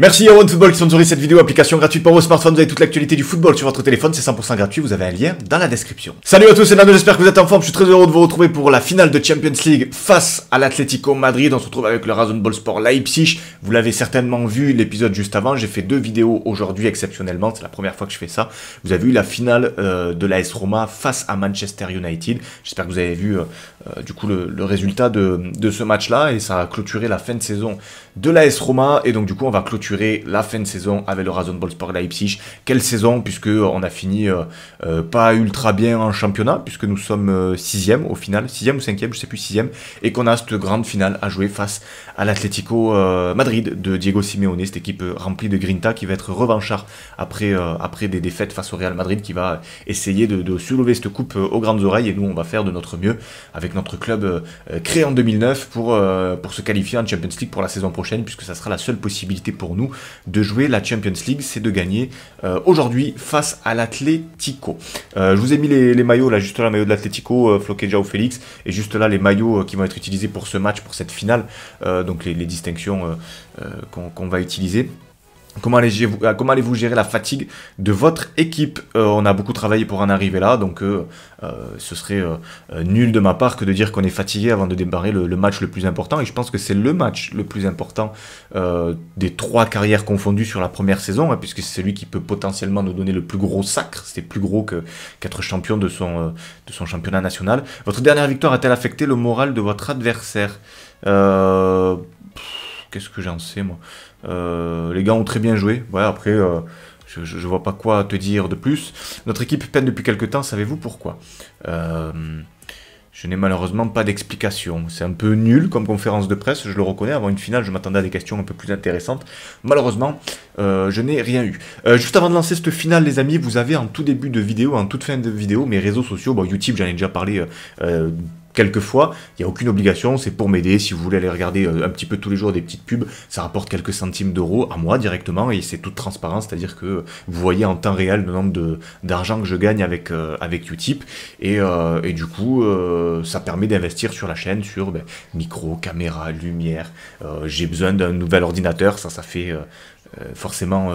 Merci à OneFootball qui sponsorise cette vidéo, application gratuite pour vos smartphones, vous avez toute l'actualité du football sur votre téléphone, c'est 100% gratuit, vous avez un lien dans la description. Salut à tous, c'est Nano, j'espère que vous êtes en forme, je suis très heureux de vous retrouver pour la finale de Champions League face à l'Atlético Madrid, on se retrouve avec le Ball Sport Leipzig, vous l'avez certainement vu l'épisode juste avant, j'ai fait deux vidéos aujourd'hui exceptionnellement, c'est la première fois que je fais ça, vous avez vu la finale euh, de de l'AS Roma face à Manchester United, j'espère que vous avez vu euh, euh, du coup le, résultat de, ce match là, et ça a clôturé la fin de saison de l'AS Roma, et donc du coup on va clôturer la fin de saison avec le Ball Sport Leipzig. Quelle saison, puisque on a fini euh, euh, pas ultra bien en championnat, puisque nous sommes 6ème euh, au final, 6 ou 5 je sais plus, 6 et qu'on a cette grande finale à jouer face à l'Atlético Madrid de Diego Simeone, cette équipe remplie de Grinta qui va être revanchard après, après des défaites face au Real Madrid, qui va essayer de, soulever cette coupe aux grandes oreilles, et nous on va faire de notre mieux avec notre club créé en 2009 pour, pour se qualifier en Champions League pour la saison prochaine, puisque ça sera la seule possibilité pour nous nous de jouer la Champions League, c'est de gagner euh, aujourd'hui face à l'Atletico. Euh, je vous ai mis les, maillots, là, juste là, maillot de l'Atletico, euh, ou Félix, et juste là, les maillots euh, qui vont être utilisés pour ce match, pour cette finale, donc les, distinctions qu'on va utiliser. Euh, comment allez-vous gérer la fatigue de votre équipe euh, On a beaucoup travaillé pour en arriver là, donc euh, ce serait nul de ma part que de dire qu'on est fatigué avant de débarrer le, match le plus important. Et je pense que c'est le match le plus important des trois carrières confondues sur la première saison, hein, puisque c'est celui qui peut potentiellement nous donner le plus gros sacre. C'est plus gros que quatre champion de son, de son championnat national. Votre dernière victoire a-t-elle affecté le moral de votre adversaire Qu'est-ce que j'en sais moi euh, les gars ont très bien joué. après, euh, je, vois pas quoi te dire de plus. Notre équipe peine depuis quelques temps, savez-vous pourquoi euh, Je n'ai malheureusement pas d'explication. C'est un peu nul comme conférence de presse, je le reconnais. Avant une finale, je m'attendais à des questions un peu plus intéressantes. Malheureusement, je n'ai rien eu. juste avant de lancer cette finale, les amis, vous avez en tout début de vidéo, en toute fin de vidéo, mes réseaux sociaux, bon, YouTube, j'en ai déjà parlé quelquefois, Il n'y a aucune obligation, c'est pour m'aider. Si vous voulez aller regarder euh, un petit peu tous les jours des petites pubs, ça rapporte quelques centimes d'euros à moi directement et c'est tout transparent, c'est-à-dire que vous voyez en temps réel le nombre d'argent que je gagne avec, euh, avec Utip et, euh, du coup ça permet d'investir sur la chaîne, sur ben, micro, caméra, lumière. J'ai besoin d'un nouvel ordinateur, ça, ça fait. forcément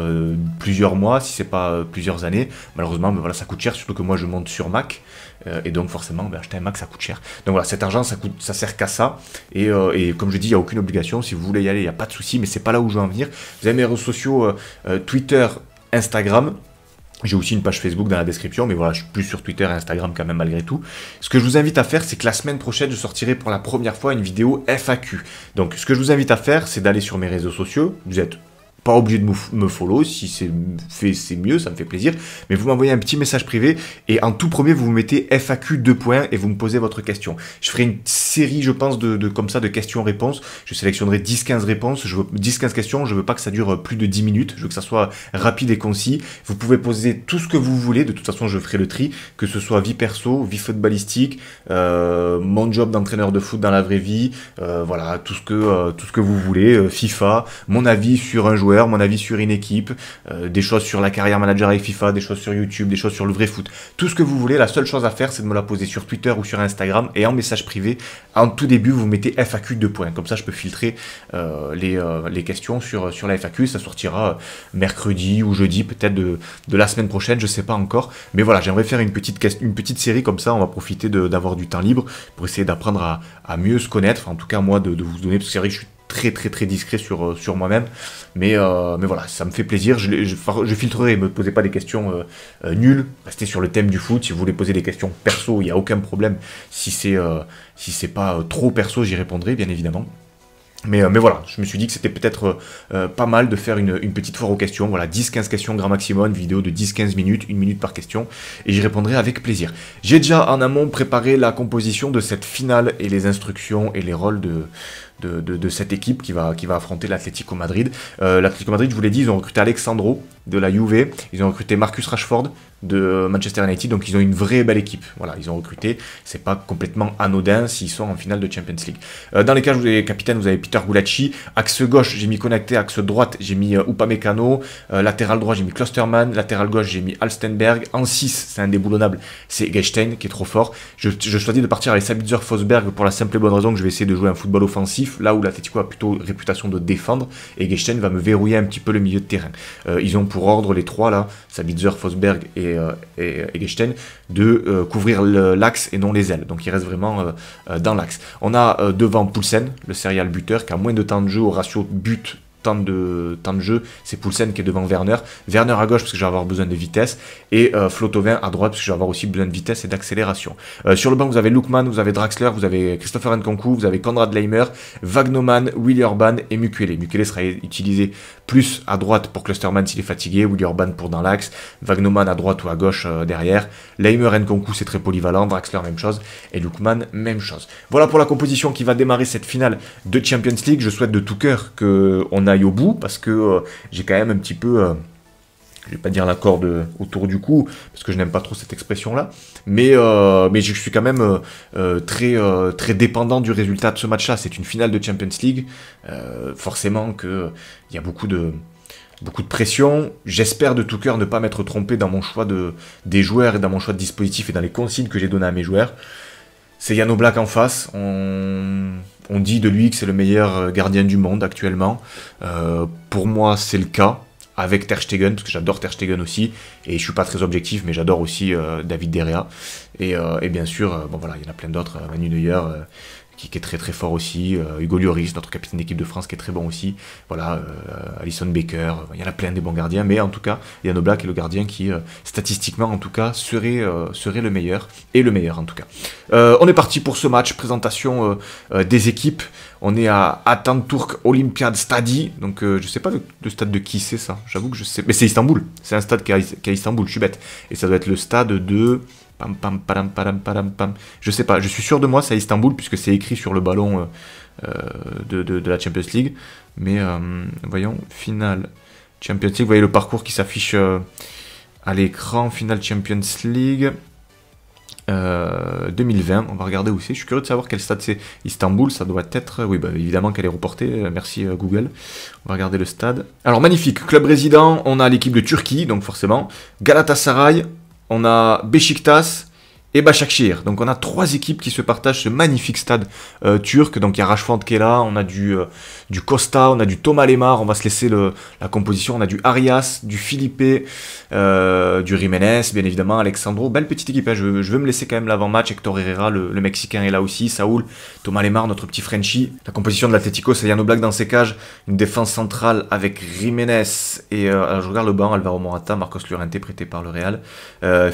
plusieurs mois, si c'est pas plusieurs années. Malheureusement, mais ben voilà, ça coûte cher, surtout que moi je monte sur Mac. Euh, et donc forcément, ben, acheter un Mac, ça coûte cher. Donc voilà, cet argent, ça, coûte, ça sert qu'à ça. Et, euh, comme je dis, il n'y a aucune obligation. Si vous voulez y aller, il n'y a pas de souci, mais c'est pas là où je veux en venir. Vous avez mes réseaux sociaux, euh, Twitter, Instagram. J'ai aussi une page Facebook dans la description, mais voilà, je suis plus sur Twitter et Instagram quand même malgré tout. Ce que je vous invite à faire, c'est que la semaine prochaine, je sortirai pour la première fois une vidéo FAQ. Donc ce que je vous invite à faire, c'est d'aller sur mes réseaux sociaux. Vous êtes pas obligé de me follow. Si c'est fait, c'est mieux, ça me fait plaisir. Mais vous m'envoyez un petit message privé et en tout premier, vous vous mettez FAQ 2 points et vous me posez votre question. Je ferai une série, je pense, de, comme ça, de questions-réponses. Je sélectionnerai 10-15 réponses. Je veux 10-15 questions. Je veux pas que ça dure euh, plus de 10 minutes. Je veux que ça soit rapide et concis. Vous pouvez poser tout ce que vous voulez. De toute façon, je ferai le tri, que ce soit vie perso, vie footballistique, euh, mon job d'entraîneur de foot dans la vraie vie, euh, voilà, tout ce que, euh, tout ce que vous voulez, FIFA, mon avis sur un joueur mon avis sur une équipe, euh, des choses sur la carrière manager avec FIFA, des choses sur YouTube, des choses sur le vrai foot. Tout ce que vous voulez, la seule chose à faire, c'est de me la poser sur Twitter ou sur Instagram et en message privé. En tout début, vous mettez FAQ 2 points. Comme ça, je peux filtrer euh, euh, les, questions sur, sur la FAQ. Ça sortira mercredi ou jeudi, peut-être de, la semaine prochaine, je sais pas encore. Mais voilà, j'aimerais faire une petite, une petite série comme ça. On va profiter d'avoir du temps libre pour essayer d'apprendre à, mieux se connaître. en tout cas, moi, de, vous donner, parce que je suis très très très discret sur, euh, sur moi-même. Mais, euh, mais voilà, ça me fait plaisir. Je, je, je filtrerai, ne me posez pas des questions euh, nulles. Restez sur le thème du foot. Si vous voulez poser des questions perso, il n'y a aucun problème. Si c'est si c'est pas trop perso, j'y répondrai bien évidemment. Mais, mais, voilà, je me suis dit que c'était peut-être pas mal de faire une, petite foire aux questions. Voilà, 10-15 questions, grand maximum, vidéo de 10-15 minutes, une minute par question, et j'y répondrai avec plaisir. J'ai déjà en amont préparé la composition de cette finale et les instructions et les rôles de, de, cette équipe qui va, qui va affronter l'Atlético Madrid. Euh, L'Atlético Madrid, je vous l'ai dit, ils ont recruté Alexandro de la Juve, ils ont recruté Marcus Rashford de Manchester United, donc ils ont une vraie belle équipe. Voilà, ils ont recruté, c'est pas complètement anodin s'ils sont en finale de Champions League. Euh, dans les cas, vous avez capitaine, vous avez Peter Gulacsi axe gauche, j'ai mis Connecté, axe droite, j'ai mis euh, Upamecano, latéral droit, j'ai mis Klosterman, latéral gauche, j'ai mis Alstenberg, en 6, c'est indéboulonnable, c'est Geistein, qui est trop fort. Je, je choisis de partir avec Sabitzer Fosberg pour la simple et bonne raison que je vais essayer de jouer un football offensif là où l'Atletico a plutôt réputation de défendre, et Gestein va me verrouiller un petit peu le milieu de terrain. Euh, ils ont pour ordre les trois là, Sabitzer, Fosberg et, euh, Gestein de euh, couvrir l'axe et non les ailes. Donc il reste vraiment dans l'axe. On a devant Poulsen, le serial buteur, qui a moins de temps de jeu au ratio but temps de, temps de jeu, c'est Poulsen qui est devant Werner. Werner à gauche parce que je vais avoir besoin de vitesse. Et euh, à droite parce que je vais avoir aussi besoin de vitesse et d'accélération. Euh, sur le banc, vous avez Lukman, vous avez Draxler, vous avez Christopher Nkonku, vous avez Konrad Leimer, Wagnoman, Willy Orban et Mukele. Mukele sera utilisé plus à droite pour Clusterman s'il est fatigué, Willy Orban pour dans l'axe, Wagnoman à droite ou à gauche euh, derrière. Leimer, Nkonku, c'est très polyvalent. Draxler, même chose. Et Lukman, même chose. Voilà pour la composition qui va démarrer cette finale de Champions League. Je souhaite de tout cœur qu'on a au bout parce que euh, j'ai quand même un petit peu, euh, je vais pas dire la corde autour du cou parce que je n'aime pas trop cette expression là, mais euh, mais je suis quand même très très dépendant du résultat de ce match-là. C'est une finale de Champions League, forcément que il y a beaucoup de beaucoup de pression. J'espère de tout cœur ne pas m'être trompé dans mon choix de, des joueurs et dans mon choix de dispositif et dans les consignes que j'ai donné à mes joueurs. C'est Yano Black en face. On on dit de lui que c'est le meilleur euh, gardien du monde actuellement. Euh, pour moi, c'est le cas avec Ter Stegen, parce que j'adore Ter Stegen aussi, et je suis pas très objectif, mais j'adore aussi euh, David Derrea, et, bien sûr, bon voilà, il y en a plein d'autres, Manu Neuer, qui, est très très fort aussi. Euh, Hugo Lloris, notre capitaine d'équipe de France, qui est très bon aussi. Voilà, euh, Alison Baker, il y en a plein des bons gardiens, mais en tout cas, Yann Black est le gardien qui, euh, statistiquement en tout cas, serait, serait le meilleur, et le meilleur en tout cas. on est parti pour ce match, présentation des équipes. On est à Atanturk Olympiad Stadi, donc je ne sais pas le, stade de qui c'est ça, j'avoue que je sais, mais c'est Istanbul, c'est un stade qui est à Istanbul, je suis bête, et ça doit être le stade de pam, Je sais pas, je suis sûr de moi, c'est Istanbul, puisque c'est écrit sur le ballon euh, euh, de, la Champions League. Mais euh, voyons, finale Champions League, vous voyez le parcours qui s'affiche à l'écran, finale Champions League. 2020, on va regarder où c'est. Je suis curieux de savoir quel stade c'est. Istanbul, ça doit être. Oui, bah, évidemment qu'elle est reportée. Merci Google. On va regarder le stade. Alors magnifique, club résident. On a l'équipe de Turquie, donc forcément. Galatasaray, on a Besiktas, et Başakşehir. Donc on a trois équipes qui se partagent ce magnifique stade euh, turc. Donc il y a Rashford qui est là, on a du, euh, du Costa, on a du Thomas Lemar, on va se laisser la composition, on a du Arias, du Philippe, euh, du Jiménez, bien évidemment, Alexandro. Belle petite équipe, hein. je, veux me laisser quand même l'avant-match. Hector Herrera, le, Mexicain, est là aussi. Saoul, Thomas Lemar, notre petit Frenchie. La composition de l'Atletico, c'est Yano Black dans ses cages. Une défense centrale avec Jiménez et alors je regarde le banc, Alvaro Morata, Marcos Llorente prêté par le Real.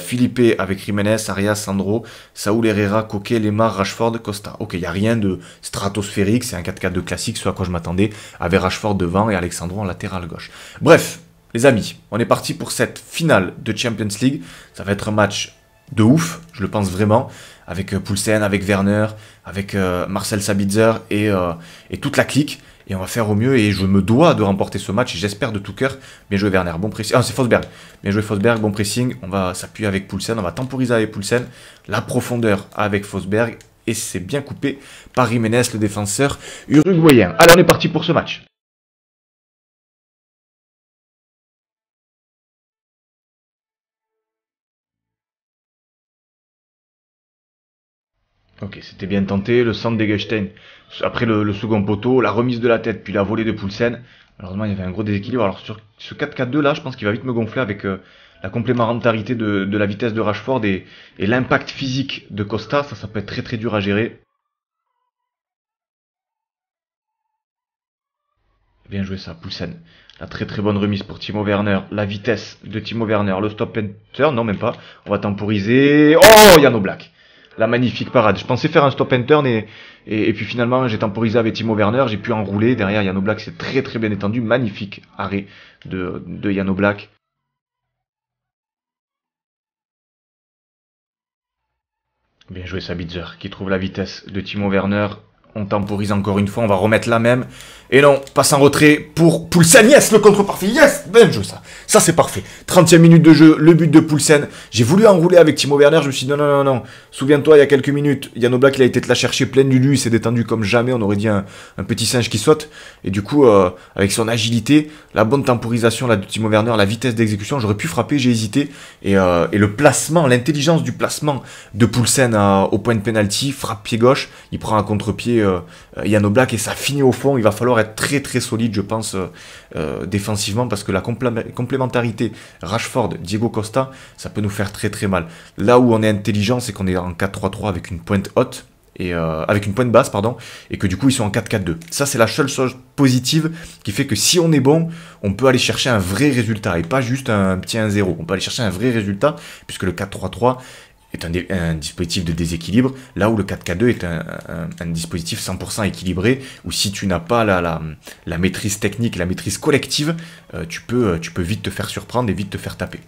Philippe avec Jiménez, Arias Alessandro, Saúl Herrera, Coquet, Lemar, Rashford, Costa. Ok, il n'y a rien de stratosphérique, c'est un 4 4 de classique, soit à quoi je m'attendais, avec Rashford devant et Alexandro en latéral gauche. Bref, les amis, on est parti pour cette finale de Champions League. Ça va être un match de ouf, je le pense vraiment, avec euh, Poulsen, avec Werner, avec euh, Marcel Sabitzer et, euh, et toute la clique et on va faire au mieux. Et je me dois de remporter ce match. J'espère de tout cœur. Bien joué Werner, bon pressing. Ah, c'est Fosberg. Bien joué Fosberg, bon pressing. On va s'appuyer avec Poulsen, on va temporiser avec Poulsen. La profondeur avec Fosberg. Et c'est bien coupé par Jiménez, le défenseur uruguayen. alors on est parti pour ce match. Ok, c'était bien tenté. Le centre des d'Egestein, après le, second poteau, la remise de la tête, puis la volée de Poulsen. Malheureusement, il y avait un gros déséquilibre. Alors sur ce 4-4-2 là, je pense qu'il va vite me gonfler avec euh, la complémentarité de, la vitesse de Rashford et, et l'impact physique de Costa. Ça, ça peut être très très dur à gérer. Bien joué ça, Poulsen. La très très bonne remise pour Timo Werner. La vitesse de Timo Werner. Le stop and non même pas. On va temporiser. Oh, Yano blacks la magnifique parade. Je pensais faire un stop and turn et, puis finalement j'ai temporisé avec Timo Werner, j'ai pu enrouler. Derrière Yano Black c'est très très bien étendu. Magnifique arrêt de, de Black. Bien joué Sabitzer qui trouve la vitesse de Timo Werner on temporise encore une fois, on va remettre la même. Et non, passe en retrait pour Poulsen. Yes, le contre-parfait. Yes, même jeu ça. Ça, c'est parfait. 30e minute de jeu, le but de Poulsen. J'ai voulu enrouler avec Timo Werner. Je me suis dit non, non, non, non. Souviens-toi, il y a quelques minutes, Yann Oblak, il a été te la chercher pleine du lui. Il s'est détendu comme jamais. On aurait dit un, petit singe qui saute. Et du coup, euh, avec son agilité, la bonne temporisation de Timo Werner, la vitesse d'exécution, j'aurais pu frapper. J'ai hésité. Et, euh, le placement, l'intelligence du placement de Poulsen euh, au point de penalty, frappe pied gauche. Il prend un contre-pied a euh, euh, Yann Oblak et ça finit au fond. Il va falloir être très très solide, je pense, euh, défensivement parce que la complémentarité Rashford-Diego Costa, ça peut nous faire très très mal. Là où on est intelligent, c'est qu'on est en 4-3-3 avec une pointe haute. Et avec une pointe basse pardon et que du coup ils sont en 4-4-2. Ça c'est la seule chose positive qui fait que si on est bon, on peut aller chercher un vrai résultat et pas juste un petit 1-0. On peut aller chercher un vrai résultat puisque le 4-3-3 est un, dispositif de déséquilibre, là où le 4K2 est un, dispositif 100% équilibré, où si tu n'as pas la, la, maîtrise technique, la maîtrise collective, euh, tu, peux, euh, tu peux vite te faire surprendre et vite te faire taper.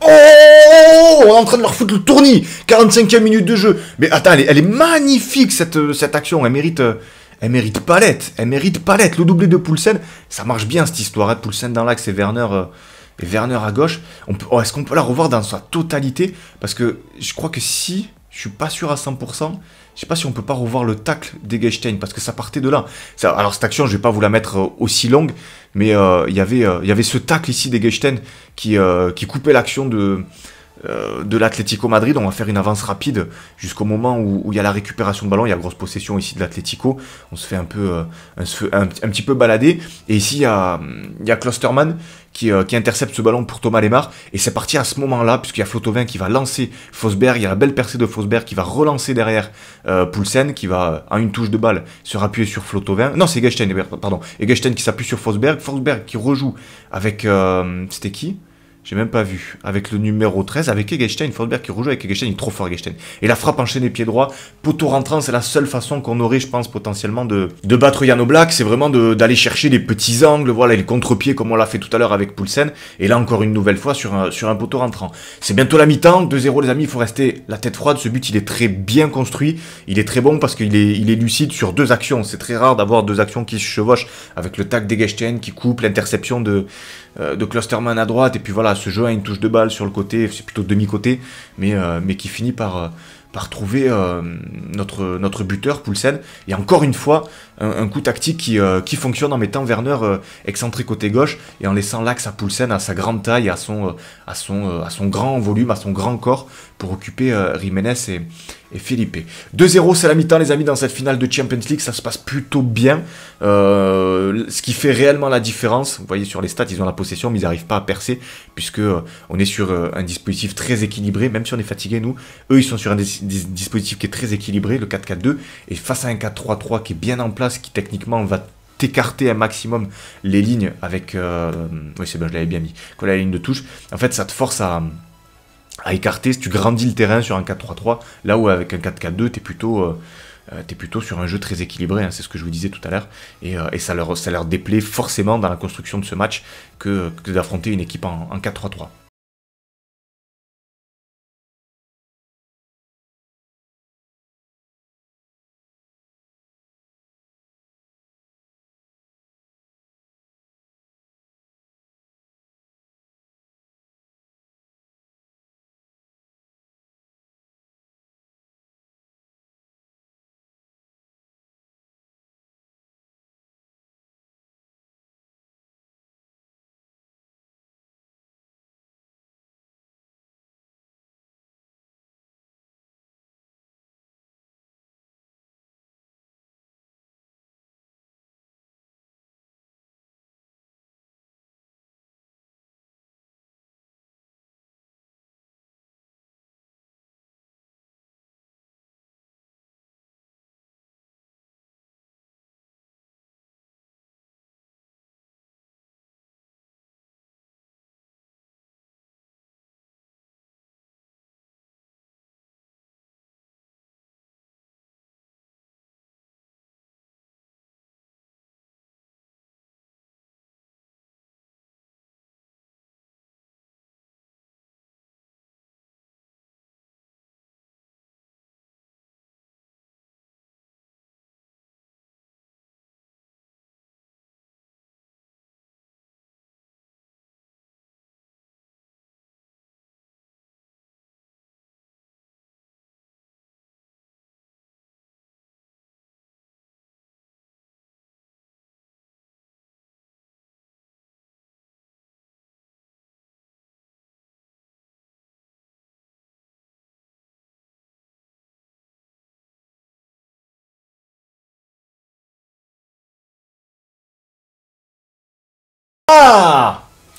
Oh On est en train de leur foutre le tournis 45 ème minute de jeu Mais attends, elle est, magnifique cette, cette action, elle mérite... Euh, elle mérite palette, elle mérite palette. Le doublé de Poulsen, ça marche bien cette histoire. de hein. Poulsen dans l'axe et Werner, euh, et Werner à gauche. Oh, est-ce qu'on peut la revoir dans sa totalité Parce que je crois que si, je suis pas sûr à 100%, je sais pas si on peut pas revoir le tacle d'Egestein, parce que ça partait de là. alors cette action, je vais pas vous la mettre euh, aussi longue, mais euh, il y, avait, y avait ce tacle ici d'Egestein qui, qui coupait l'action de euh, de l'Atlético Madrid, on va faire une avance rapide jusqu'au moment où, il y a la récupération de ballon, il y a grosse possession ici de l'Atlético, on se fait un peu euh, un, petit peu balader, et ici il y a, il Klosterman euh, qui, intercepte ce ballon pour Thomas Lemar, et c'est parti à ce moment-là, puisqu'il y a Flotovin qui va lancer Fosberg, il y a la belle percée de Fosberg qui va relancer derrière Poulsen, qui va, à une touche de balle, se rappuyer sur Flotovin, non c'est pardon, et qui s'appuie sur Fosberg, Fosberg qui rejoue avec, c'était qui j'ai même pas vu. Avec le numéro 13, avec Egestein, Fordberg qui rejoue avec Egestein, il est trop fort Egestein. Et la frappe enchaînée pied droit, poteau rentrant, c'est la seule façon qu'on aurait, je pense, potentiellement de, de battre Yano Black. C'est vraiment d'aller chercher des petits angles, voilà, les contre-pieds comme on l'a fait tout à l'heure avec Poulsen. Et là, encore une nouvelle fois, sur un, sur un poteau rentrant. C'est bientôt la mi-temps, 2-0 les amis, il faut rester la tête froide. Ce but, il est très bien construit, il est très bon parce qu'il est, il est lucide sur deux actions. C'est très rare d'avoir deux actions qui se chevauchent avec le tac d'Egestein qui coupe, l'interception de, euh, de à droite, et puis voilà, ce jeu a une touche de balle sur le côté, c'est plutôt demi-côté, mais, euh, mais qui finit par, euh, par trouver euh, notre, notre buteur, Poulsen. Et encore une fois, un, coup tactique qui, fonctionne en mettant Werner excentré côté gauche et en laissant l'axe à Poulsen à sa grande taille, à son, à, son, à son grand volume, à son grand corps pour occuper Jiménez et, et Philippe. 2-0, c'est la mi-temps, les amis, dans cette finale de Champions League. Ça se passe plutôt bien. Euh, ce qui fait réellement la différence, vous voyez sur les stats, ils ont la possession, mais ils n'arrivent pas à percer, puisque euh, on est sur euh, un dispositif très équilibré, même si on est fatigué, nous. Eux, ils sont sur un dispositif qui est très équilibré, le 4-4-2, et face à un 4-3-3 qui est bien en place, qui techniquement va t'écarter un maximum les lignes avec... Oui, c'est bien, je l'avais bien mis. Quoi, la ligne de touche. En fait, ça te force à à écarter, si tu grandis le terrain sur un 4-3-3, là où avec un 4-4-2, tu es plutôt... Euh, euh es plutôt sur un jeu très équilibré, hein, c'est ce que je vous disais tout à l'heure, euh, et, ça, leur, ça leur déplaît forcément dans la construction de ce match que, d'affronter une équipe en 4-3-3.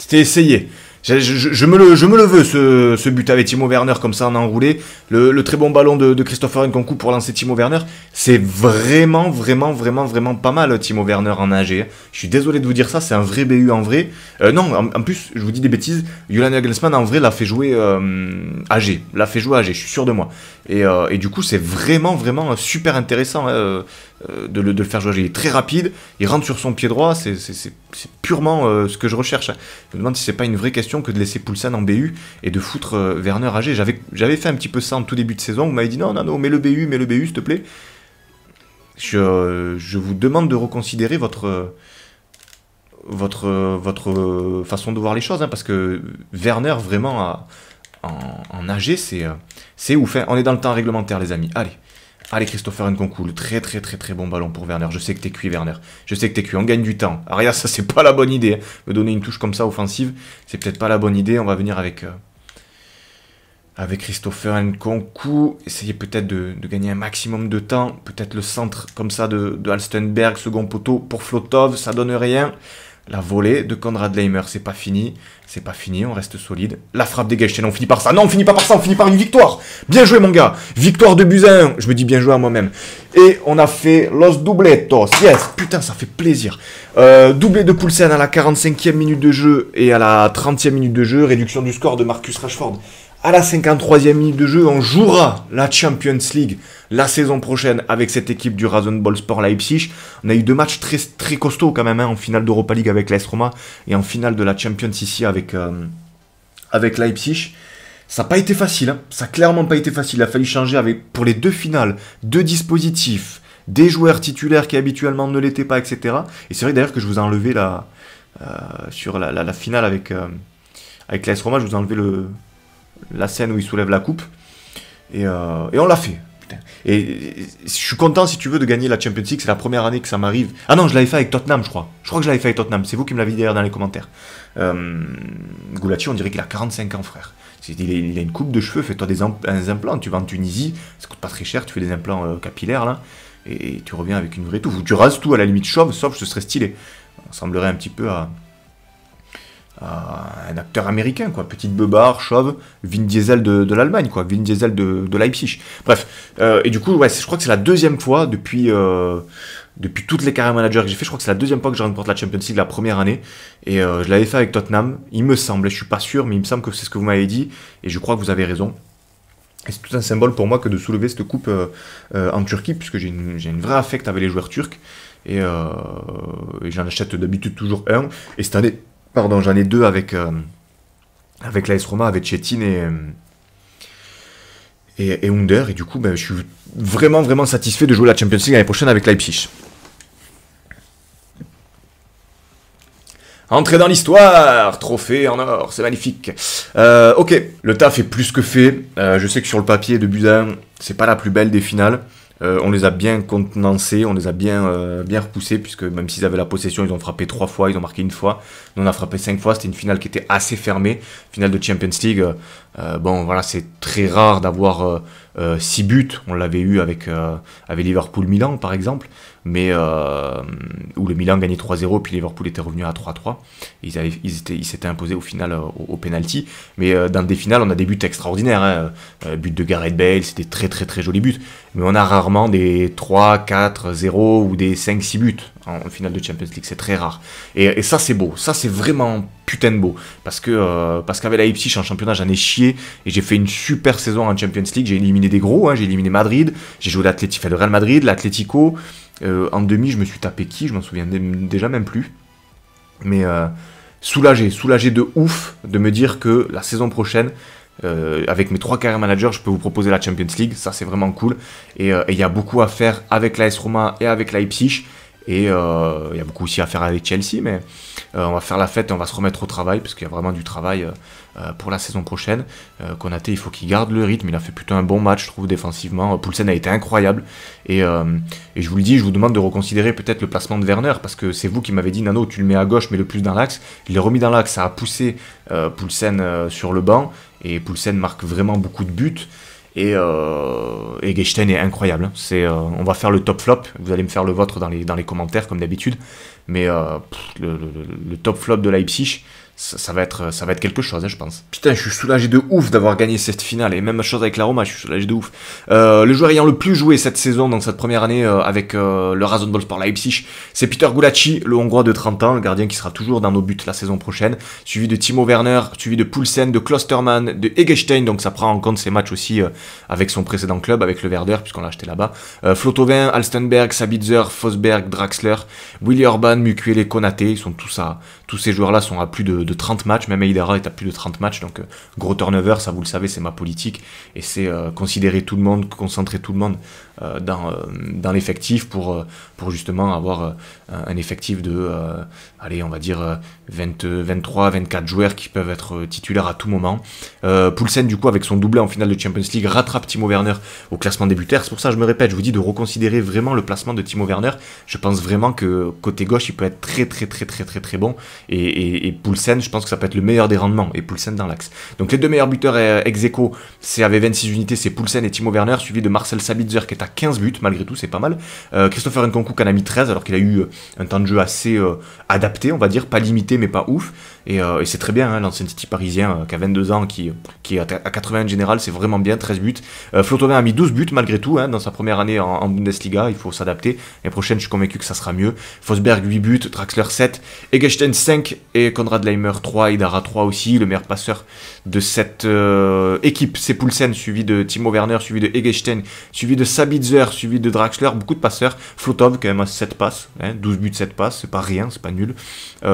C'était essayé. Je, me le, me le, veux, ce, but avec Timo Werner, comme ça, en enroulé. Le, très bon ballon de, Christopher Nkunku pour lancer Timo Werner. C'est vraiment, vraiment, vraiment, vraiment pas mal, Timo Werner en âgé, hein. Je suis désolé de vous dire ça, c'est un vrai BU en vrai. Euh, non, en, plus, je vous dis des bêtises, Julian Nagelsmann, en vrai, l'a fait jouer âgé, euh, L'a fait jouer AG, je suis sûr de moi. Euh, et, du coup, c'est vraiment, vraiment super intéressant hein, euh, euh, de, le, faire jouer. Il est très rapide, il rentre sur son pied droit, c'est purement ce que je recherche. Je me demande si c'est pas une vraie question que de laisser Poulsen en BU et de foutre Werner âgé. J'avais fait un petit peu ça en tout début de saison, vous m'avez dit non, non, non, mets le BU, mets le BU, s'il te plaît. Je, vous demande de reconsidérer votre. votre, votre façon de voir les choses, hein, parce que Werner vraiment a, en, nager, c'est euh, c'est ouf. Hein. On est dans le temps réglementaire, les amis. Allez. Allez, Christopher Nkunku, très très très très bon ballon pour Werner. Je sais que t'es cuit, Werner. Je sais que t'es cuit. On gagne du temps. Ah, Aria, ça c'est pas la bonne idée. Hein. Me donner une touche comme ça offensive, c'est peut-être pas la bonne idée. On va venir avec euh, avec Christopher Nkunku. Essayer peut-être de, gagner un maximum de temps. Peut-être le centre comme ça de, de Alstenberg, second poteau pour Flotov, ça donne rien. La volée de Konrad Leimer, c'est pas fini. C'est pas fini, on reste solide. La frappe des non on finit par ça. Non, on finit pas par ça, on finit par une victoire. Bien joué, mon gars. Victoire de Buzyn. Je me dis bien joué à moi-même. Et on a fait Los Dubletos. Yes, putain, ça fait plaisir. Euh, doublé de Poulsen à la 45e minute de jeu et à la 30e minute de jeu. Réduction du score de Marcus Rashford à la 53e minute de jeu, on jouera la Champions League la saison prochaine avec cette équipe du Ball Sport Leipzig. On a eu deux matchs très, très costauds quand même, hein, en finale d'Europa League avec l'AS Roma et en finale de la Champions ici avec, euh, Leipzig. Ça n'a pas été facile, hein. ça n'a clairement pas été facile. Il a fallu changer avec, pour les deux finales, deux dispositifs, des joueurs titulaires qui habituellement ne l'étaient pas, etc. Et c'est vrai d'ailleurs que je vous ai enlevé euh, sur la, finale avec, euh, avec l'AS Roma, je vous ai enlevé le, la scène où il soulève la coupe. Et, euh, on l'a fait. Et, je suis content, si tu veux, de gagner la Champions League. C'est la première année que ça m'arrive. Ah non, je l'avais fait avec Tottenham, je crois. Je crois que je l'avais fait avec Tottenham. C'est vous qui me l'avez dit d'ailleurs dans les commentaires. Euh, on dirait qu'il a 45 ans, frère. Il, il a une coupe de cheveux, fais-toi des, implants. Tu vas en Tunisie, ça coûte pas très cher, tu fais des implants euh, capillaires, là. Et, tu reviens avec une vraie touffe. Ou tu rases tout, à la limite chauve, sauf que ce serait stylé. On semblerait un petit peu à un acteur américain, quoi. Petite beubard, chauve, Vin Diesel de, l'Allemagne, quoi. Vin Diesel de, Leipzig. Bref. Euh, et du coup, ouais, je crois que c'est la deuxième fois depuis, euh, depuis toutes les carrières managers que j'ai fait. Je crois que c'est la deuxième fois que je remporte la Champions League la première année. Et euh, je l'avais fait avec Tottenham, il me semble. Je suis pas sûr, mais il me semble que c'est ce que vous m'avez dit. Et je crois que vous avez raison. c'est tout un symbole pour moi que de soulever cette coupe en Turquie, puisque j'ai une, vraie affecte avec les joueurs turcs. Et, et j'en achète d'habitude toujours un. Et cette année, Pardon, j'en ai deux avec, euh, avec l'AS Roma, avec Chetin et, euh, et, et, Under. Et du coup, ben, je suis vraiment, vraiment satisfait de jouer la Champions League l'année prochaine avec Leipzig. Entrer dans l'histoire, trophée en or, c'est magnifique. Euh, ok, le taf est plus que fait. je sais que sur le papier de Buzyn, c'est pas la plus belle des finales. Euh, on les a bien contenancés, on les a bien, euh, bien repoussés, puisque même s'ils avaient la possession, ils ont frappé trois fois, ils ont marqué une fois. Nous, on a frappé cinq fois. C'était une finale qui était assez fermée. Finale de Champions League. Euh, bon, voilà, c'est très rare d'avoir six buts. On l'avait eu avec, avec Liverpool-Milan, par exemple mais euh, où le Milan gagnait 3-0, puis Liverpool était revenu à 3-3. Ils, s'étaient imposés au final euh, au, penalty. Mais euh, dans des finales, on a des buts extraordinaires. Hein. but de Gareth Bale, c'était très très très joli but. Mais on a rarement des 3, 4, 0 ou des 5, 6 buts en, finale de Champions League. C'est très rare. Et, ça, c'est beau. Ça, c'est vraiment putain de beau. Parce que parce qu'avec la Leipzig en championnat, j'en ai chié et j'ai fait une super saison en Champions League. J'ai éliminé des gros. Hein. J'ai éliminé Madrid. J'ai joué l'Atlético, le Real Madrid, l'Atlético. Euh, en demi, je me suis tapé qui Je m'en souviens déjà même plus. Mais euh, soulagé, soulagé de ouf de me dire que la saison prochaine, euh, avec mes trois carrières managers, je peux vous proposer la Champions League. Ça, c'est vraiment cool. Et il y a beaucoup à faire avec la S Roma et avec Leipzig. Et il y a beaucoup aussi à faire avec Chelsea. Mais on va faire la fête et on va se remettre au travail parce qu'il y a vraiment du travail euh, pour la saison prochaine. Euh, Konaté, il faut qu'il garde le rythme. Il a fait plutôt un bon match, je trouve, défensivement. Poulsen a été incroyable. Euh, et, je vous le dis, je vous demande de reconsidérer peut-être le placement de Werner, parce que c'est vous qui m'avez dit, Nano, tu le mets à gauche, mais le plus dans l'axe. Il l'a remis dans l'axe, ça a poussé Poulsen sur le banc. Et Poulsen marque vraiment beaucoup de buts. Et, euh, est incroyable. Hein. on va faire le top flop. Vous allez me faire le vôtre dans les, commentaires, comme d'habitude. Mais le, top flop de Leipzig, ça, va être, ça va être quelque chose, hein, je pense. Putain, je suis soulagé de ouf d'avoir gagné cette finale. Et même chose avec la Roma, je suis soulagé de ouf. Euh, le joueur ayant le plus joué cette saison, dans cette première année, euh, avec euh, le le par Sport Leipzig, c'est Peter Gulacsi, le Hongrois de 30 ans, le gardien qui sera toujours dans nos buts la saison prochaine. Suivi de Timo Werner, suivi de Poulsen, de Klostermann, de Egestein. Donc ça prend en compte ces matchs aussi avec son précédent club, avec le Werder, puisqu'on l'a acheté là-bas. Flotovin, Alstenberg, Sabitzer, Fosberg, Draxler, Willy Orban, Mukwele, Konate. Ils sont tous ça. tous ces joueurs-là sont à plus de de 30 matchs. Même Aidara est à plus de 30 matchs. Donc, euh, gros turnover, ça vous le savez, c'est ma politique. Et c'est euh, considérer tout le monde, concentrer tout le monde euh, euh, dans, l'effectif pour, euh, pour justement avoir un effectif de, allez, on va dire 20, 23, 24 joueurs qui peuvent être titulaires à tout moment. Poulsen, du coup, avec son doublé en finale de Champions League, rattrape Timo Werner au classement débutaire, C'est pour ça, je me répète, je vous dis de reconsidérer vraiment le placement de Timo Werner. Je pense vraiment que côté gauche, il peut être très, très, très, très, très, très bon. Et, et, Poulsen, je pense que ça peut être le meilleur des rendements. Et Poulsen dans l'axe. Donc les deux meilleurs buteurs ex aequo, c'est avec 26 unités, c'est Poulsen et Timo Werner, suivi de Marcel Sabitzer qui est à 15 buts, malgré tout, c'est pas mal. Euh, Christopher Nkunku en a mis 13, alors qu'il a eu euh, un temps de jeu assez euh, adapté, on va dire, pas limité, mais pas ouf. Euh, et, c'est très bien, hein, l'ancien Titi parisien euh, qui a 22 ans, qui, qui est à 80 en général, c'est vraiment bien, 13 buts. Euh, Flotov a mis 12 buts malgré tout hein, dans sa première année en, Bundesliga, il faut s'adapter. L'année prochaine, je suis convaincu que ça sera mieux. Fosberg 8 buts, Draxler 7, Egesten 5 et Konrad Leimer 3, Idara 3 aussi. Le meilleur passeur de cette équipe, c'est Poulsen, suivi de Timo Werner, suivi de Egesten, suivi de Sabitzer, suivi de Draxler, beaucoup de passeurs. Flotov quand même à 7 passes, 12 hein. buts, 7 passes, c'est pas rien, c'est pas nul.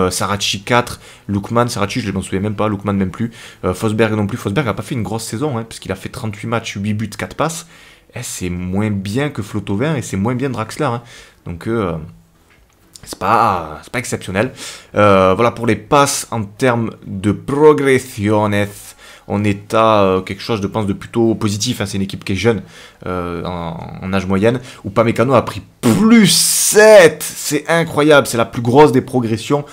Sarachi 4, Luke Lukman, Serrachi, je ne m'en souviens même pas, Lukman même plus, euh, Fosberg non plus. Fosberg n'a pas fait une grosse saison, hein, puisqu'il a fait 38 matchs, 8 buts, 4 passes. Eh, c'est moins bien que Flotovin et c'est moins bien Draxler. Hein. Donc euh, c'est pas, pas exceptionnel. Euh, voilà pour les passes en termes de progressiones on est à quelque chose, je pense, de plutôt positif. Hein. C'est une équipe qui est jeune euh, en, âge moyenne. Où a pris plus 7 C'est incroyable, c'est la plus grosse des progressions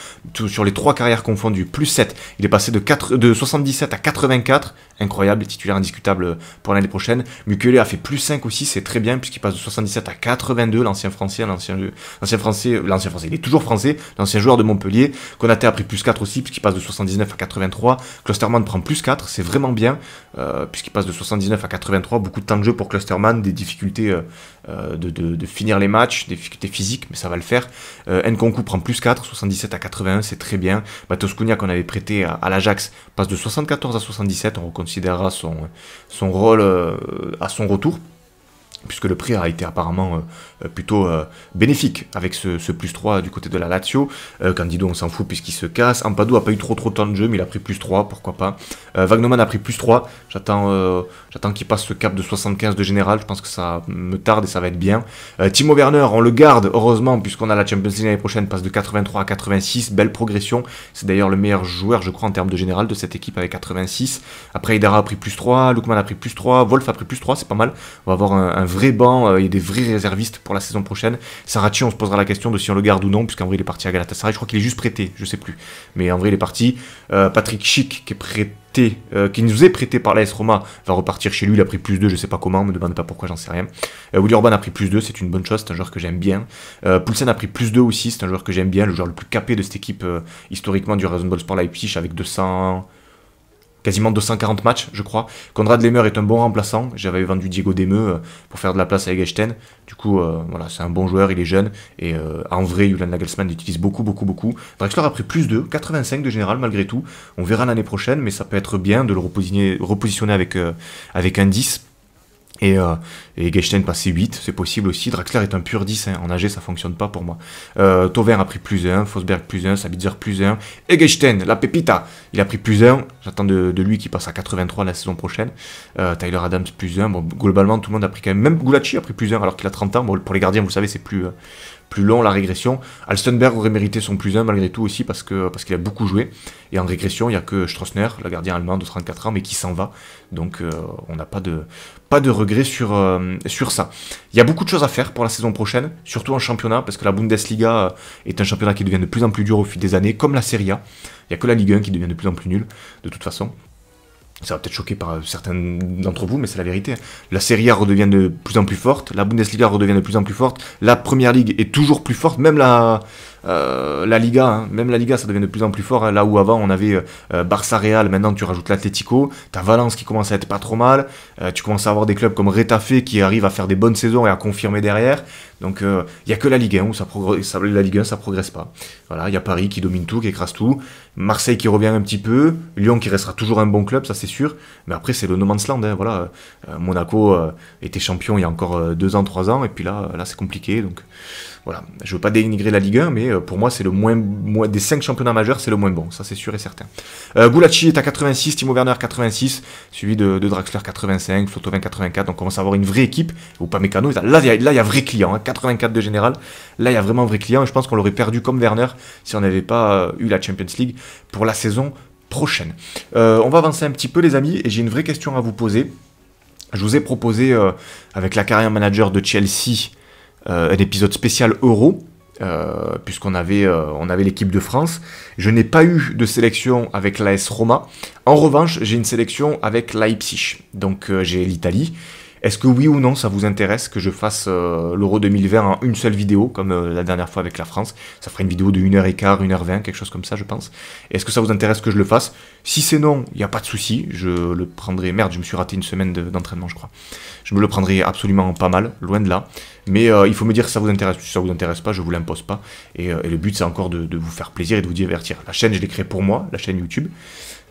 sur les trois carrières confondues. Plus 7. Il est passé de, 77 à 84. Incroyable, titulaire indiscutable pour l'année prochaine. Mukele a fait plus 5 aussi, c'est très bien, puisqu'il passe de 77 à 82, l'ancien français, l'ancien français, l'ancien français, il est toujours français, l'ancien joueur de Montpellier. konate a pris plus 4 aussi, puisqu'il passe de 79 à 83. Klosterman prend plus 4, vraiment bien, euh, puisqu'il passe de 79 à 83, beaucoup de temps de jeu pour Clusterman, des difficultés euh, euh, de, finir les matchs, des difficultés physiques, mais ça va le faire. Nkonku prend plus 4, 77 à 81, c'est très bien. Matos qu'on avait prêté à, l'Ajax, passe de 74 à 77, on reconsidérera son, son rôle à son retour puisque le prix a été apparemment euh, euh, plutôt euh, bénéfique avec ce, plus 3 du côté de la Lazio. Candido, on s'en fout puisqu'il se casse. Ampadou a pas eu trop trop de temps de jeu, mais il a pris plus 3, pourquoi pas. Wagnoman a pris plus 3. J'attends j'attends qu'il passe ce cap de 75 de général. Je pense que ça me tarde et ça va être bien. Timo Werner, on le garde, heureusement, puisqu'on a la Champions League l'année prochaine, passe de 83 à 86. Belle progression. C'est d'ailleurs le meilleur joueur, je crois, en termes de général de cette équipe avec 86. Après, Idara a pris plus 3, Lukman a pris plus 3, Wolf a pris plus 3, c'est pas mal. On va avoir un vrai banc euh, a des vrais réservistes pour la saison prochaine. Saracchi, on se posera la question de si on le garde ou non, puisqu'en vrai il est parti à Galatasaray. Je crois qu'il est juste prêté, je sais plus. Mais en vrai il est parti. Euh, Patrick Chic, qui est prêté euh, qui nous est prêté par l'AS Roma, va repartir chez lui. Il a pris plus 2, je sais pas comment, me demande pas pourquoi, j'en sais rien. Willi Urban Orban a pris plus 2, c'est une bonne chose, c'est un joueur que j'aime bien. Poulsen a pris plus 2 aussi, c'est un joueur que j'aime bien, le joueur le plus capé de cette équipe historiquement du Ball Sport Leipzig avec 200 quasiment 240 matchs, je crois. Conrad Lemer est un bon remplaçant. J'avais vendu Diego Demeux euh, pour faire de la place à Egestein. Du coup, euh, voilà, c'est un bon joueur, il est jeune. Et euh, en vrai, Julian Nagelsmann l'utilise beaucoup, beaucoup, beaucoup. Drexler a pris plus de 85 de général malgré tout. On verra l'année prochaine, mais ça peut être bien de le repositionner, repositionner avec, avec un 10 et, euh, et Gestein passé 8, c'est possible aussi. Draxler est un pur 10, hein. en AG ça fonctionne pas pour moi. Euh, a pris plus 1, Fosberg plus 1, Sabitzer plus 1. Et Gestein, la pépita, il a pris plus 1. J'attends de, lui qu'il passe à 83 la saison prochaine. Euh, Tyler Adams plus 1. Bon, globalement tout le monde a pris quand même. Même Gulachi a pris plus 1 alors qu'il a 30 ans. Bon, pour les gardiens, vous savez, c'est plus, euh, plus long la régression. Alstenberg aurait mérité son plus 1 malgré tout aussi parce que parce qu'il a beaucoup joué. Et en régression, il n'y a que Stroessner, le gardien allemand de 34 ans, mais qui s'en va. Donc euh, on n'a pas de, pas de regret sur, euh, sur ça. Il y a beaucoup de choses à faire pour la saison prochaine, surtout en championnat, parce que la Bundesliga euh, est un championnat qui devient de plus en plus dur au fil des années, comme la Serie A. Il n'y a que la Ligue 1 qui devient de plus en plus nulle, de toute façon ça va peut-être choquer par euh, certains d'entre vous, mais c'est la vérité. La Serie A redevient de plus en plus forte, la Bundesliga redevient de plus en plus forte, la Première Ligue est toujours plus forte, même la, euh, la Liga, hein. même la Liga, ça devient de plus en plus fort. Hein. là où avant on avait euh, Barça Real, maintenant tu rajoutes l'Atlético, t'as Valence qui commence à être pas trop mal, euh, tu commences à avoir des clubs comme Retafe qui arrivent à faire des bonnes saisons et à confirmer derrière. Donc il y a que la Ligue 1 où ça progresse, la Ligue 1 ça progresse pas. Voilà, il y a Paris qui domine tout, qui écrase tout, Marseille qui revient un petit peu, Lyon qui restera toujours un bon club, ça c'est sûr. Mais après c'est le no man's land, hein. voilà. Monaco était champion il y a encore deux ans, trois ans, et puis là, là c'est compliqué. Donc voilà, je veux pas dénigrer la Ligue 1, mais euh, pour moi, c'est le moins, des 5 championnats majeurs, c'est le moins bon, ça c'est sûr et certain. Euh, est à 86, Timo Werner 86, suivi de, Draxler 85, Sotovin 84, donc on commence à avoir une vraie équipe. Ou pas Mécano, là il y, a vrai client, 84 hein. de général, là il y a vraiment vrai client, je pense qu'on l'aurait perdu comme Werner si on n'avait pas euh, eu la Champions League pour la saison prochaine. Euh, on va avancer un petit peu les amis, et j'ai une vraie question à vous poser. Je vous ai proposé, avec la carrière manager de Chelsea, euh, un épisode spécial Euro, euh, puisqu'on avait, euh, avait l'équipe de France. Je n'ai pas eu de sélection avec l'AS Roma. En revanche, j'ai une sélection avec Leipzig. Donc j'ai l'Italie, est-ce que oui ou non ça vous intéresse que je fasse euh, l'Euro 2020 en une seule vidéo, comme euh, la dernière fois avec la France Ça ferait une vidéo de 1h15, 1h20, quelque chose comme ça, je pense. Est-ce que ça vous intéresse que je le fasse Si c'est non, il n'y a pas de souci, je le prendrai. Merde, je me suis raté une semaine d'entraînement, je crois. Je me le prendrai absolument pas mal, loin de là. Mais euh, il faut me dire si ça vous intéresse. Si ça vous intéresse pas, je vous l'impose pas. Et, le but, c'est encore de, de vous faire plaisir et de vous divertir. La chaîne, je l'ai créée pour moi, la chaîne YouTube.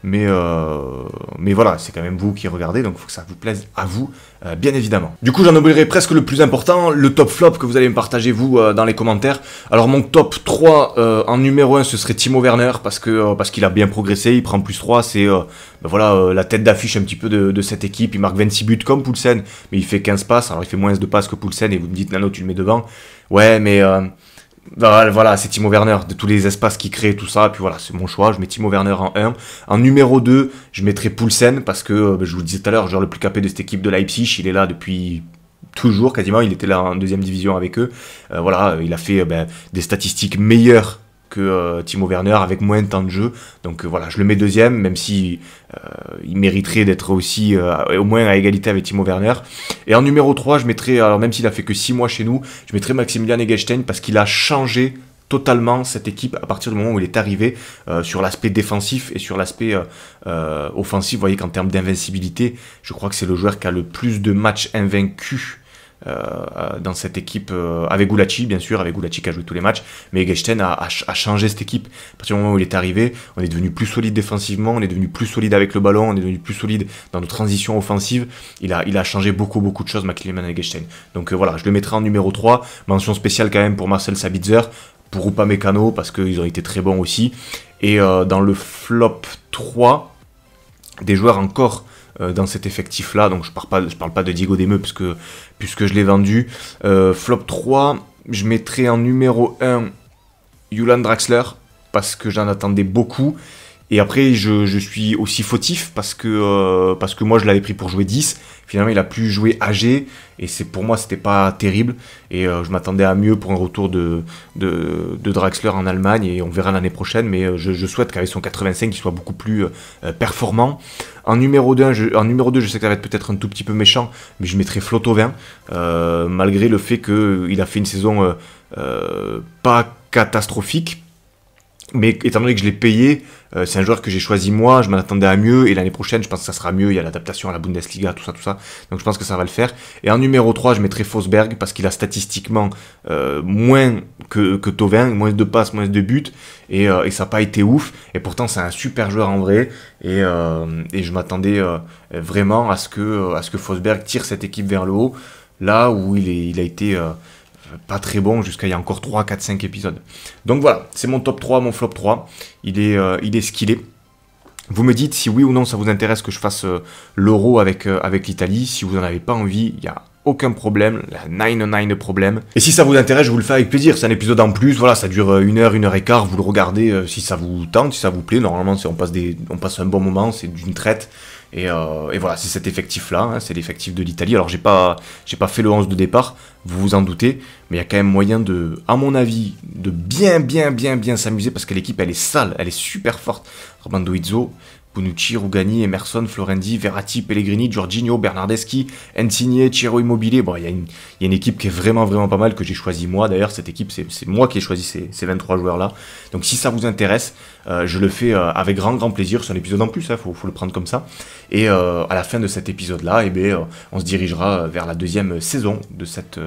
Mais, euh, mais voilà, c'est quand même vous qui regardez, donc il faut que ça vous plaise à vous, euh, bien évidemment. Du coup, j'en oublierai presque le plus important, le top flop que vous allez me partager, vous, euh, dans les commentaires. Alors, mon top 3, en numéro 1, ce serait Timo Werner, parce que parce qu'il a bien progressé, il prend plus 3, c'est ben voilà, la tête d'affiche un petit peu de, de, cette équipe. Il marque 26 buts comme Poulsen, mais il fait 15 passes, alors il fait moins de passes que Poulsen, et vous me dites, Nano, tu le mets devant. Ouais, mais... Bah, voilà, c'est Timo Werner, de tous les espaces qui crée, tout ça. Puis voilà, c'est mon choix. Je mets Timo Werner en 1. En numéro 2, je mettrai Poulsen, parce que euh, bah, je vous le disais tout à l'heure, genre le plus capé de cette équipe de Leipzig, il est là depuis toujours quasiment. Il était là en deuxième division avec eux. Euh, voilà, il a fait euh, bah, des statistiques meilleures que euh, Timo Werner avec moins de temps de jeu. Donc euh, voilà, je le mets deuxième, même si euh, il mériterait d'être aussi au moins à égalité avec Timo Werner. Et en numéro 3, je mettrai, alors même s'il a fait que 6 mois chez nous, je mettrai Maximilian Egelstein parce qu'il a changé totalement cette équipe à partir du moment où il est arrivé sur l'aspect défensif et sur l'aspect offensif. Vous voyez qu'en termes d'invincibilité, je crois que c'est le joueur qui a le plus de matchs invaincus euh, euh, dans cette équipe, euh, avec Goulachi bien sûr, avec Goulachi qui a joué tous les matchs, mais Gestein a, changé cette équipe. À partir du moment où il est arrivé, on est devenu plus solide défensivement, on est devenu plus solide avec le ballon, on est devenu plus solide dans nos transitions offensives. Il a, il a changé beaucoup, beaucoup de choses, McLean et Donc voilà, je le mettrai en numéro 3. Mention spéciale quand même pour Marcel Sabitzer, pour Upa Mécano, parce qu'ils ont été très bons aussi. Et dans le flop 3, des joueurs encore euh, dans cet effectif-là. Donc je parle pas, je parle pas de Diego Demeux puisque, puisque je l'ai vendu. Euh, flop 3, je mettrai en numéro 1 Yulan Draxler parce que j'en attendais beaucoup et après, je, suis aussi fautif parce que, euh, parce que moi, je l'avais pris pour jouer 10. Finalement, il a pu jouer âgé Et c'est pour moi, c'était pas terrible. Et euh, je m'attendais à mieux pour un retour de, de, de, Draxler en Allemagne. Et on verra l'année prochaine. Mais euh, je, souhaite qu'avec son 85, il soit beaucoup plus performant. En numéro, 2, je, en numéro 2, je sais que ça va être peut-être un tout petit peu méchant. Mais je mettrai Euh, malgré le fait qu'il a fait une saison pas catastrophique mais étant donné que je l'ai payé, euh, c'est un joueur que j'ai choisi moi, je m'en attendais à mieux, et l'année prochaine, je pense que ça sera mieux, il y a l'adaptation à la Bundesliga, tout ça, tout ça, donc je pense que ça va le faire. Et en numéro 3, je mettrai Fosberg, parce qu'il a statistiquement euh, moins que, que Tovin, moins de passes, moins de buts, et, euh, ça n'a pas été ouf, et pourtant c'est un super joueur en vrai, et, et je m'attendais vraiment à ce, que, à ce que Fosberg tire cette équipe vers le haut, là où il, est, il a été pas très bon jusqu'à il y a encore 3, 4, 5 épisodes. Donc voilà, c'est mon top 3, mon flop 3. Il est, euh, il est ce qu'il est. Vous me dites si oui ou non ça vous intéresse que je fasse euh, l'euro avec, euh, avec l'Italie. Si vous n'en avez pas envie, il n'y a aucun problème, la 9-9 problème. Et si ça vous intéresse, je vous le fais avec plaisir. C'est un épisode en plus, voilà, ça dure une heure, une heure et quart. Vous le regardez si ça vous tente, si ça vous plaît. Normalement, on passe, des, on passe un bon moment, c'est d'une traite. Euh, et, voilà, c'est cet effectif-là, hein, c'est l'effectif de l'Italie. Alors j'ai pas, j'ai pas fait le 11 de départ, vous vous en doutez, mais il y a quand même moyen de, à mon avis, de bien, bien, bien, bien s'amuser parce que l'équipe elle est sale, elle est super forte. Romando Izzo, Bonucci, Rugani, Emerson, Florendi, Verratti, Pellegrini, Giorgino, Bernardeschi, Ensigné, Ciro Immobile. Bon, il y, a une équipe qui est vraiment, vraiment pas mal que j'ai choisi moi. D'ailleurs, cette équipe, c'est moi qui ai choisi ces, ces 23 joueurs-là. Donc, si ça vous intéresse, euh, je le fais euh, avec grand grand plaisir, sur l'épisode en plus, il hein, faut, le prendre comme ça. Et euh, à la fin de cet épisode-là, eh ben, on se dirigera vers la deuxième saison de cette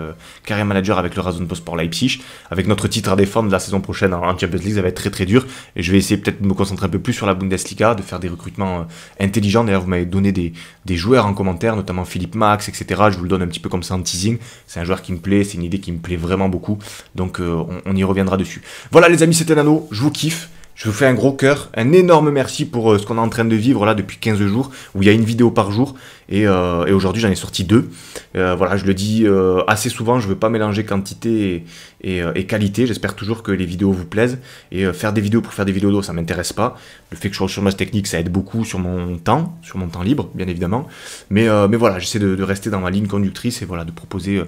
carrière manager avec le Razon Post pour Leipzig, avec notre titre à défendre la saison prochaine en Champions League, ça va être très très dur. Et je vais essayer peut-être de me concentrer un peu plus sur la Bundesliga, de faire des recrutements intelligents. D'ailleurs, vous m'avez donné des, joueurs en commentaire, notamment Philippe Max, etc. Je vous le donne un petit peu comme ça en teasing. C'est un joueur qui me plaît, c'est une idée qui me plaît vraiment beaucoup. Donc on y reviendra dessus. Voilà les amis, c'était Nano, je vous kiffe. Je vous fais un gros cœur, un énorme merci pour euh, ce qu'on est en train de vivre là depuis 15 jours, où il y a une vidéo par jour, et, euh, aujourd'hui j'en ai sorti deux. Euh, voilà, je le dis assez souvent, je ne veux pas mélanger quantité et, qualité, j'espère toujours que les vidéos vous plaisent, et faire des vidéos pour faire des vidéos d'eau, ça m'intéresse pas. Le fait que je sois sur ma technique, ça aide beaucoup sur mon temps, sur mon temps libre, bien évidemment. Mais, voilà, j'essaie de, de, rester dans ma ligne conductrice, et voilà, de proposer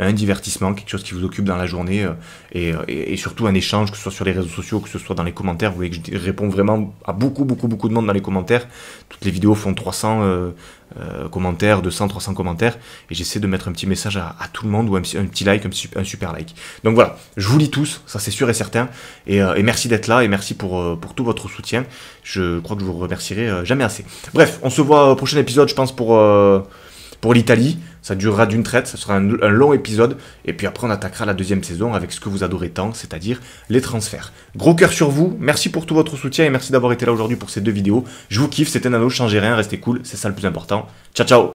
un divertissement, quelque chose qui vous occupe dans la journée euh, euh, et, surtout un échange, que ce soit sur les réseaux sociaux, que ce soit dans les commentaires. Vous voyez que je réponds vraiment à beaucoup, beaucoup, beaucoup de monde dans les commentaires. Toutes les vidéos font 300 euh, commentaires, 200, 300 commentaires et j'essaie de mettre un petit message à, tout le monde ou un, petit like, un, un, super like. Donc voilà, je vous lis tous, ça c'est sûr et certain. Et, merci d'être là et merci pour, pour tout votre soutien. Je crois que je vous remercierai jamais assez. Bref, on se voit au prochain épisode, je pense, pour. Pour l'Italie, ça durera d'une traite, ça sera un, un, long épisode, et puis après on attaquera la deuxième saison avec ce que vous adorez tant, c'est-à-dire les transferts. Gros cœur sur vous, merci pour tout votre soutien et merci d'avoir été là aujourd'hui pour ces deux vidéos. Je vous kiffe, c'était Nano, changez rien, restez cool, c'est ça le plus important. Ciao ciao